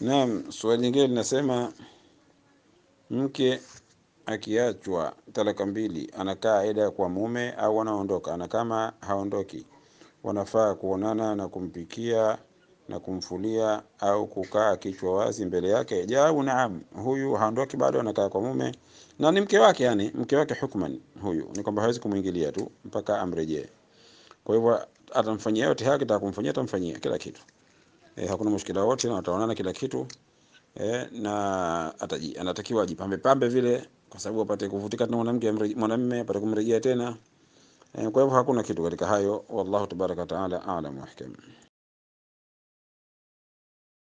Naam, swali lingine linasema mke akiachwa talaka mbili, anakaa aida kwa mume au anaondoka? Na kama haondoki, wanafaa kuonana na kumpikia na kumfulia au kukaa kichwa wazi mbele yake? Jawabu, naam, huyu haondoki, bado anakaa kwa mume na ni mke wake, yani mke wake hukman. Huyu ni kwamba hawezi kumwingilia tu mpaka amrejee. Kwa hivyo atamfanyia yote haki, atakumfanyia atamfanyia kila kitu eh, hakuna mushkila wote na wataonana kila kitu eh, na ataji, anatakiwa ajipambe pambe vile, kwa sababu apate kuvutika na mwanamke mwanamume apate kumrejea tena eh, kwa hivyo hakuna kitu katika hayo. Wallahu tabaraka wataala aalam wahkam.